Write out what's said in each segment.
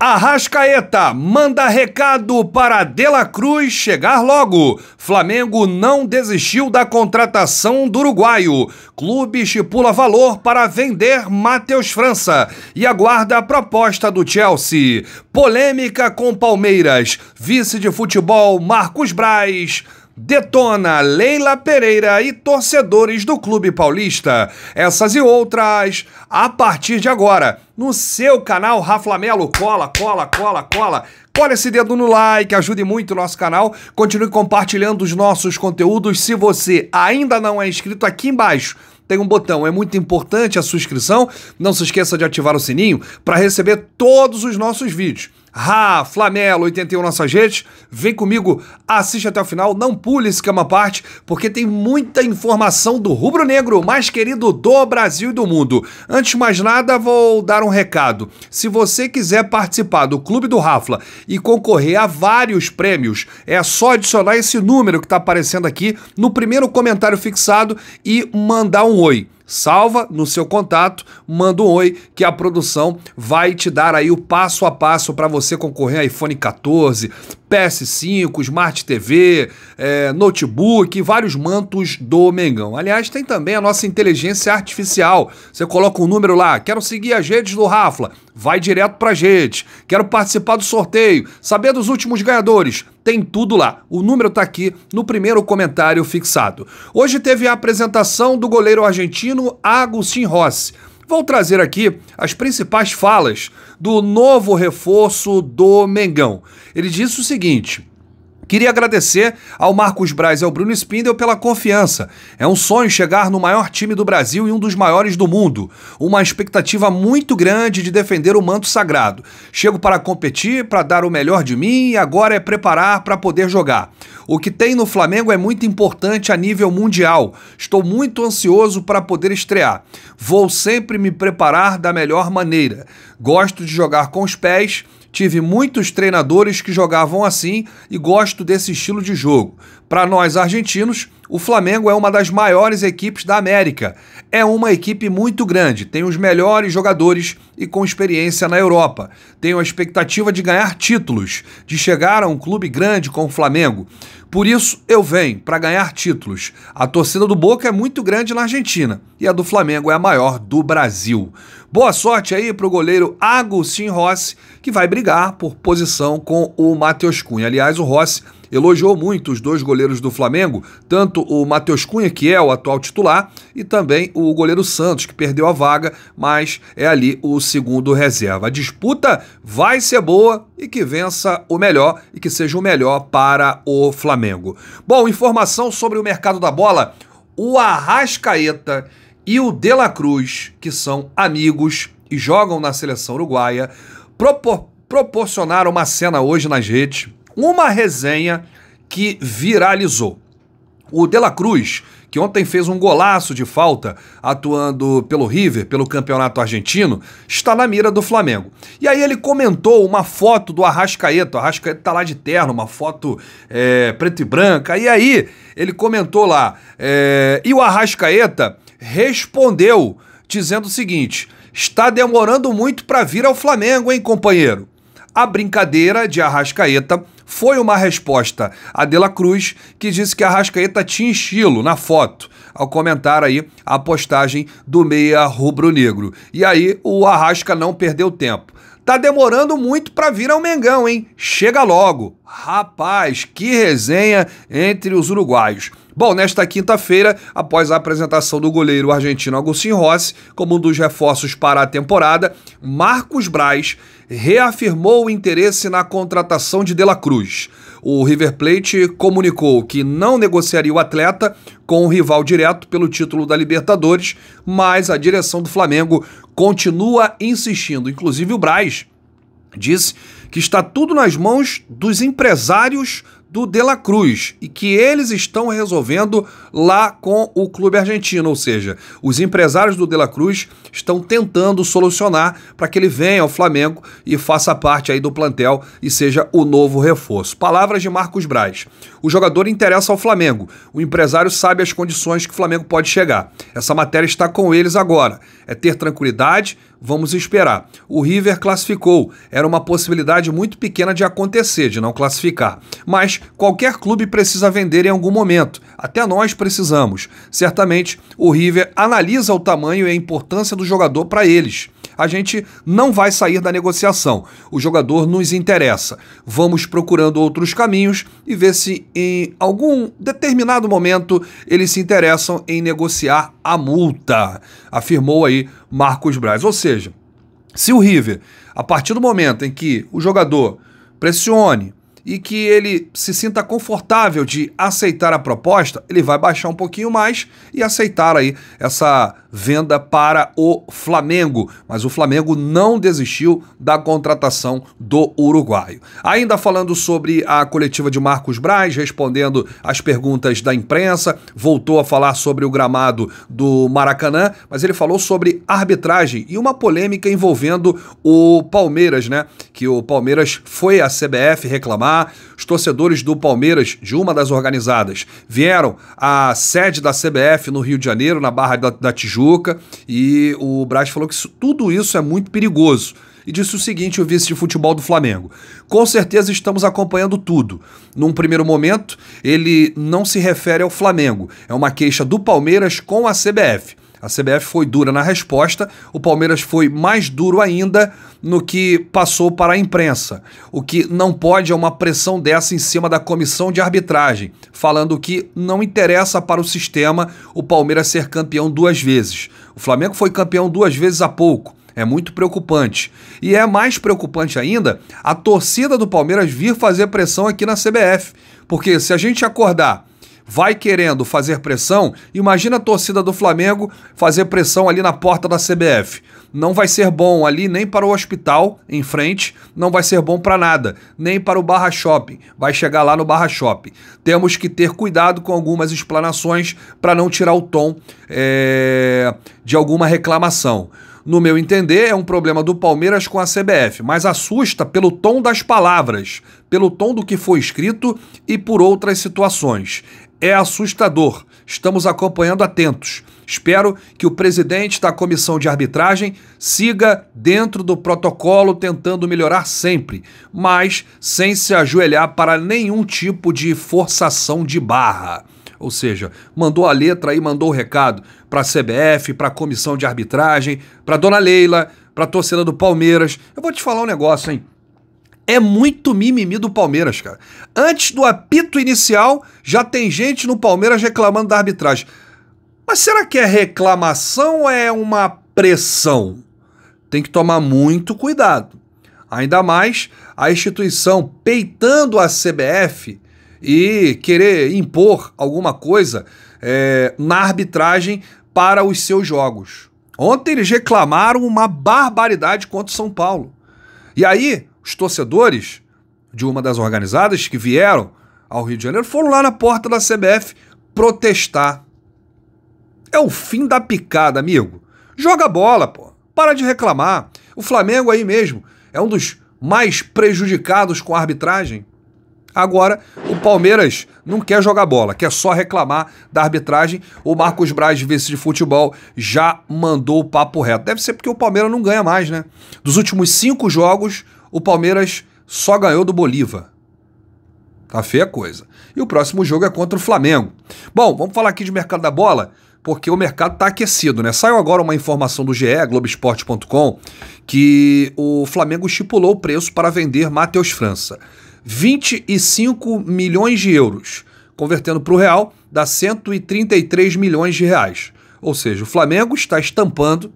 Arrascaeta manda recado para Dela Cruz chegar logo. Flamengo não desistiu da contratação do uruguaio. Clube estipula valor para vender Matheus França e aguarda a proposta do Chelsea. Polêmica com Palmeiras. Vice de futebol Marcos Braz Detona Leila Pereira e torcedores do Clube Paulista. Essas e outras a partir de agora no seu canal Raflamelo. Cola, cola, cola, cola. Cola esse dedo no like, ajude muito o nosso canal. Continue compartilhando os nossos conteúdos. Se você ainda não é inscrito, aqui embaixo tem um botão. É muito importante a inscrição. Não se esqueça de ativar o sininho para receber todos os nossos vídeos. Ra, Flamelo, 81 nossa gente, Vem comigo, assiste até o final, não pule esse cama parte, porque tem muita informação do Rubro Negro, mais querido do Brasil e do mundo. Antes de mais nada, vou dar um recado. Se você quiser participar do Clube do Rafla e concorrer a vários prêmios, é só adicionar esse número que está aparecendo aqui no primeiro comentário fixado e mandar um oi. Salva no seu contato, manda um oi que a produção vai te dar aí o passo a passo para você concorrer a iPhone 14, PS5, Smart TV, é, notebook, vários mantos do Mengão. Aliás, tem também a nossa inteligência artificial. Você coloca um número lá, quero seguir as redes do Rafla, vai direto pra gente. Quero participar do sorteio, saber dos últimos ganhadores, tem tudo lá. O número tá aqui no primeiro comentário fixado. Hoje teve a apresentação do goleiro argentino Agustin Rossi vou trazer aqui as principais falas do novo reforço do Mengão. Ele disse o seguinte: Queria agradecer ao Marcos Braz e ao Bruno Spindel pela confiança. É um sonho chegar no maior time do Brasil e um dos maiores do mundo. Uma expectativa muito grande de defender o manto sagrado. Chego para competir, para dar o melhor de mim e agora é preparar para poder jogar. O que tem no Flamengo é muito importante a nível mundial. Estou muito ansioso para poder estrear. Vou sempre me preparar da melhor maneira. Gosto de jogar com os pés Tive muitos treinadores que jogavam assim e gosto desse estilo de jogo. Para nós argentinos, o Flamengo é uma das maiores equipes da América. É uma equipe muito grande, tem os melhores jogadores e com experiência na Europa. Tenho a expectativa de ganhar títulos, de chegar a um clube grande como o Flamengo. Por isso eu venho para ganhar títulos. A torcida do Boca é muito grande na Argentina e a do Flamengo é a maior do Brasil. Boa sorte aí para o goleiro Agustin Rossi, que vai brigar por posição com o Matheus Cunha. Aliás, o Rossi elogiou muito os dois goleiros do Flamengo, tanto o Matheus Cunha, que é o atual titular, e também o goleiro Santos, que perdeu a vaga, mas é ali o segundo reserva. A disputa vai ser boa e que vença o melhor e que seja o melhor para o Flamengo. Bom, informação sobre o mercado da bola. O Arrascaeta e o De La Cruz, que são amigos e jogam na seleção uruguaia, propor proporcionaram uma cena hoje nas redes uma resenha que viralizou. O De La Cruz, que ontem fez um golaço de falta atuando pelo River, pelo Campeonato Argentino, está na mira do Flamengo. E aí ele comentou uma foto do Arrascaeta, o Arrascaeta tá lá de terno, uma foto é, preto e branca. E aí ele comentou lá, é, e o Arrascaeta respondeu dizendo o seguinte: está demorando muito para vir ao Flamengo, hein, companheiro? A brincadeira de Arrascaeta foi uma resposta a De La Cruz, que disse que a Rascaeta tinha estilo na foto, ao comentar aí a postagem do meia rubro-negro. E aí o Arrasca não perdeu tempo. Tá demorando muito para vir ao Mengão, hein? Chega logo. Rapaz, que resenha entre os uruguaios. Bom, nesta quinta-feira, após a apresentação do goleiro argentino Agustin Rossi como um dos reforços para a temporada, Marcos Braz reafirmou o interesse na contratação de De La Cruz. O River Plate comunicou que não negociaria o atleta com o rival direto pelo título da Libertadores, mas a direção do Flamengo continua insistindo. Inclusive o Braz disse que está tudo nas mãos dos empresários do De La Cruz e que eles estão resolvendo lá com o clube argentino, ou seja, os empresários do De La Cruz estão tentando solucionar para que ele venha ao Flamengo e faça parte aí do plantel e seja o novo reforço. Palavras de Marcos Braz. O jogador interessa ao Flamengo. O empresário sabe as condições que o Flamengo pode chegar. Essa matéria está com eles agora. É ter tranquilidade Vamos esperar. O River classificou, era uma possibilidade muito pequena de acontecer, de não classificar. Mas qualquer clube precisa vender em algum momento, até nós precisamos. Certamente o River analisa o tamanho e a importância do jogador para eles a gente não vai sair da negociação. O jogador nos interessa. Vamos procurando outros caminhos e ver se em algum determinado momento eles se interessam em negociar a multa, afirmou aí Marcos Braz. Ou seja, se o River, a partir do momento em que o jogador pressione, e que ele se sinta confortável de aceitar a proposta, ele vai baixar um pouquinho mais e aceitar aí essa venda para o Flamengo, mas o Flamengo não desistiu da contratação do uruguaio. Ainda falando sobre a coletiva de Marcos Braz, respondendo às perguntas da imprensa, voltou a falar sobre o gramado do Maracanã, mas ele falou sobre arbitragem e uma polêmica envolvendo o Palmeiras, né? Que o Palmeiras foi à CBF reclamar, os torcedores do Palmeiras, de uma das organizadas, vieram à sede da CBF no Rio de Janeiro, na Barra da, da Tijuca Tijuca, e o Braz falou que isso, tudo isso é muito perigoso e disse o seguinte: o vice de futebol do Flamengo. Com certeza estamos acompanhando tudo. Num primeiro momento, ele não se refere ao Flamengo, é uma queixa do Palmeiras com a CBF. A CBF foi dura na resposta, o Palmeiras foi mais duro ainda no que passou para a imprensa. O que não pode é uma pressão dessa em cima da comissão de arbitragem, falando que não interessa para o sistema o Palmeiras ser campeão duas vezes. O Flamengo foi campeão duas vezes há pouco. É muito preocupante. E é mais preocupante ainda a torcida do Palmeiras vir fazer pressão aqui na CBF. Porque se a gente acordar vai querendo fazer pressão, imagina a torcida do Flamengo fazer pressão ali na porta da CBF. Não vai ser bom ali nem para o hospital em frente, não vai ser bom para nada, nem para o Barra Shopping. Vai chegar lá no Barra Shopping. Temos que ter cuidado com algumas explanações para não tirar o tom é, de alguma reclamação. No meu entender, é um problema do Palmeiras com a CBF, mas assusta pelo tom das palavras, pelo tom do que foi escrito e por outras situações. É assustador. Estamos acompanhando atentos. Espero que o presidente da comissão de arbitragem siga dentro do protocolo, tentando melhorar sempre, mas sem se ajoelhar para nenhum tipo de forçação de barra. Ou seja, mandou a letra e mandou o recado para a CBF, para a comissão de arbitragem, para dona Leila, para a torcida do Palmeiras. Eu vou te falar um negócio, hein? é muito mimimi do Palmeiras, cara. Antes do apito inicial, já tem gente no Palmeiras reclamando da arbitragem. Mas será que é reclamação ou é uma pressão? Tem que tomar muito cuidado. Ainda mais a instituição peitando a CBF e querer impor alguma coisa é, na arbitragem para os seus jogos. Ontem eles reclamaram uma barbaridade contra o São Paulo. E aí, os torcedores de uma das organizadas que vieram ao Rio de Janeiro foram lá na porta da CBF protestar. É o fim da picada, amigo. Joga bola, pô. Para de reclamar. O Flamengo aí mesmo é um dos mais prejudicados com a arbitragem. Agora, o Palmeiras não quer jogar bola, quer só reclamar da arbitragem. O Marcos Braz, vice de futebol, já mandou o papo reto. Deve ser porque o Palmeiras não ganha mais, né? Dos últimos cinco jogos, o Palmeiras só ganhou do Bolívar. Tá feia a coisa. E o próximo jogo é contra o Flamengo. Bom, vamos falar aqui de mercado da bola, porque o mercado tá aquecido, né? Saiu agora uma informação do GE, Globoesporte.com, que o Flamengo estipulou o preço para vender Matheus França. 25 milhões de euros. Convertendo para o real, dá 133 milhões de reais. Ou seja, o Flamengo está estampando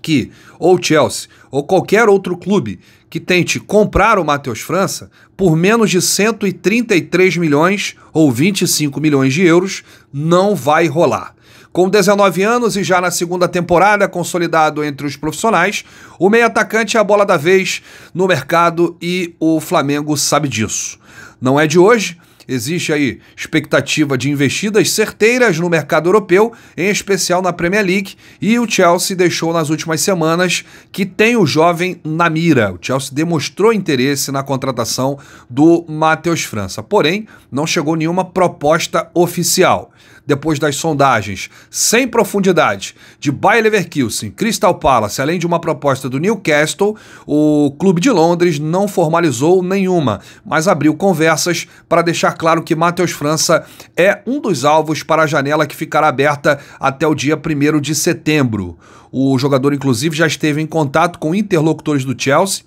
que ou Chelsea ou qualquer outro clube que tente comprar o Matheus França por menos de 133 milhões ou 25 milhões de euros não vai rolar. Com 19 anos e já na segunda temporada consolidado entre os profissionais, o meio atacante é a bola da vez no mercado e o Flamengo sabe disso. Não é de hoje Existe aí expectativa de investidas certeiras no mercado europeu, em especial na Premier League, e o Chelsea deixou nas últimas semanas que tem o jovem na mira. O Chelsea demonstrou interesse na contratação do Matheus França, porém não chegou nenhuma proposta oficial depois das sondagens sem profundidade de Bayer Leverkusen, Crystal Palace, além de uma proposta do Newcastle, o clube de Londres não formalizou nenhuma, mas abriu conversas para deixar claro que Matheus França é um dos alvos para a janela que ficará aberta até o dia 1 de setembro. O jogador, inclusive, já esteve em contato com interlocutores do Chelsea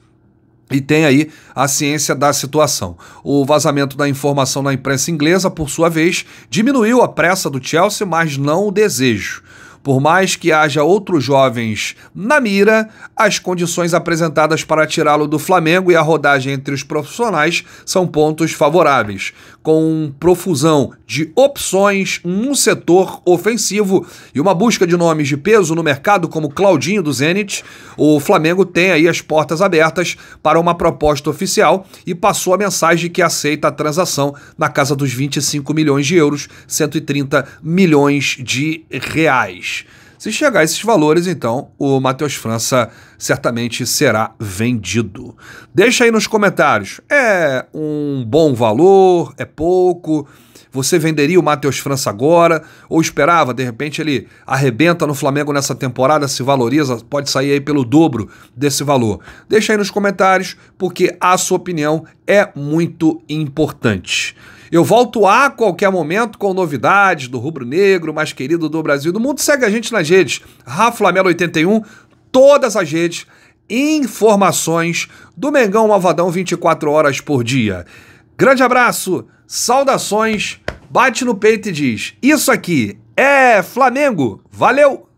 e tem aí a ciência da situação. O vazamento da informação na imprensa inglesa, por sua vez, diminuiu a pressa do Chelsea, mas não o desejo. Por mais que haja outros jovens na mira, as condições apresentadas para tirá-lo do Flamengo e a rodagem entre os profissionais são pontos favoráveis. Com profusão de opções num setor ofensivo e uma busca de nomes de peso no mercado, como Claudinho do Zenit, o Flamengo tem aí as portas abertas para uma proposta oficial e passou a mensagem que aceita a transação na casa dos 25 milhões de euros, 130 milhões de reais. Se chegar a esses valores, então o Matheus França certamente será vendido. Deixa aí nos comentários: é um bom valor? É pouco? Você venderia o Matheus França agora? Ou esperava, de repente, ele arrebenta no Flamengo nessa temporada, se valoriza, pode sair aí pelo dobro desse valor? Deixa aí nos comentários, porque a sua opinião é muito importante. Eu volto a qualquer momento com novidades do Rubro Negro, mais querido do Brasil do mundo. Segue a gente nas redes, Raflamelo81, todas as redes, informações do Mengão Malvadão 24 horas por dia. Grande abraço, saudações, bate no peito e diz: Isso aqui é Flamengo! Valeu!